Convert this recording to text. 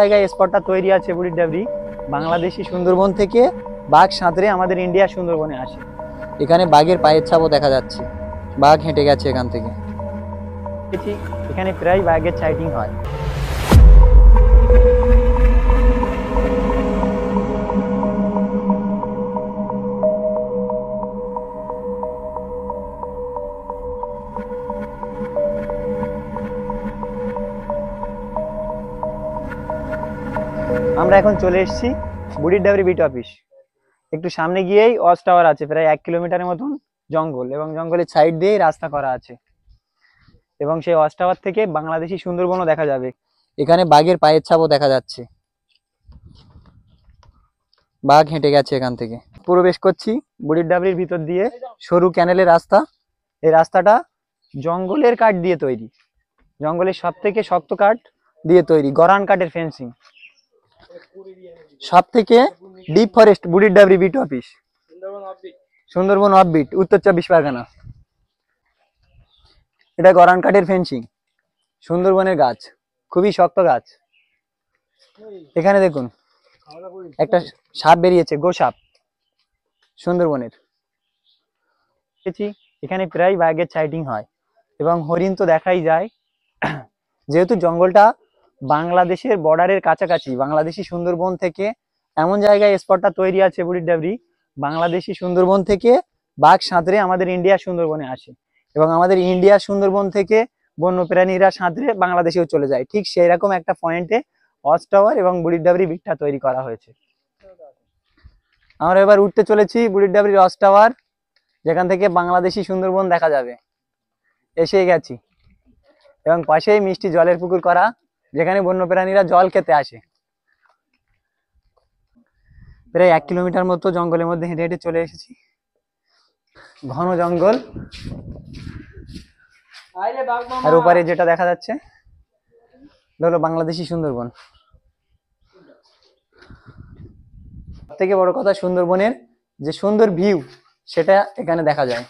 জায়গায় স্পটটা তৈরি আছে বুড়ির ডাবরি বাংলাদেশি সুন্দরবন থেকে বাঘ সাঁতরে আমাদের ইন্ডিয়া সুন্দরবনে আসে এখানে বাঘের পায়ের ছাপও দেখা যাচ্ছে বাঘ হেঁটে গেছে এখান থেকে এখানে প্রায় বাঘের সাইটিং হয় আমরা এখন চলে এসেছি বুড়ির ডাবরি বিট অফিস একটু সামনে গিয়েই অস টাওয়ার আছে প্রায় এক কিলোমিটারের মতন জঙ্গল এবং জঙ্গলের সাইড দিয়েই রাস্তা করা আছে এবং সেই অস টাওয়ার থেকে বাংলাদেশি সুন্দরবনও দেখা যাবে এখানে বাঘের পায়ের ছাপও দেখা যাচ্ছে বাঘ হেঁটে গেছে এখান থেকে প্রবেশ করছি বুড়ির ডাবরির ভিতর দিয়ে সরু ক্যানেলের রাস্তা এই রাস্তাটা জঙ্গলের কাঠ দিয়ে তৈরি জঙ্গলের সব থেকে শক্ত কাঠ দিয়ে তৈরি গরান কাঠের ফেন্সিং সব থেকে deep forest Burir Dabri beat office Sundarban offbeat উত্তর চব্বিশ পরগনা এটা গরান কাঠের ফেন্সিং সুন্দরবনের গাছ খুবই শক্ত গাছ এখানে দেখুন একটা সাপ বেরিয়েছে গোসাপ সুন্দরবনের এখানে প্রায় বাঘের সাইটিং হয় এবং হরিণ তো দেখাই যায় যেহেতু জঙ্গলটা বাংলাদেশের বর্ডারের কাছাকাছি বাংলাদেশি সুন্দরবন থেকে এমন জায়গায় স্পটটা তৈরি আছে বুড়ির ডাবরি বাংলাদেশি সুন্দরবন থেকে বাঘ সাঁতরে আমাদের ইন্ডিয়া সুন্দরবনে আসে এবং আমাদের ইন্ডিয়া সুন্দরবন থেকে বন্যপ্রাণীরা সাঁতরে বাংলাদেশেও চলে যায় ঠিক সেই রকম একটা পয়েন্টে অস টাওয়ার এবং বুড়ির ডাবরি বিটটা তৈরি করা হয়েছে আমরা এবার উঠতে চলেছি বুড়ির ডাবরির অস টাওয়ার যেখান থেকে বাংলাদেশি সুন্দরবন দেখা যাবে এসে গেছি এবং পাশেই মিষ্টি জলের পুকুর করা যেখানে বন্যপ্রাণীরা জল খেতে আসে প্রায় এক কিলোমিটার মতো জঙ্গলের মধ্যে হেঁটে হেঁটে চলে এসেছি ঘন জঙ্গল আর ওপারে যেটা দেখা যাচ্ছে হলো বাংলাদেশি সুন্দরবন থেকে বড় কথা সুন্দরবনের যে সুন্দর ভিউ সেটা এখানে দেখা যায়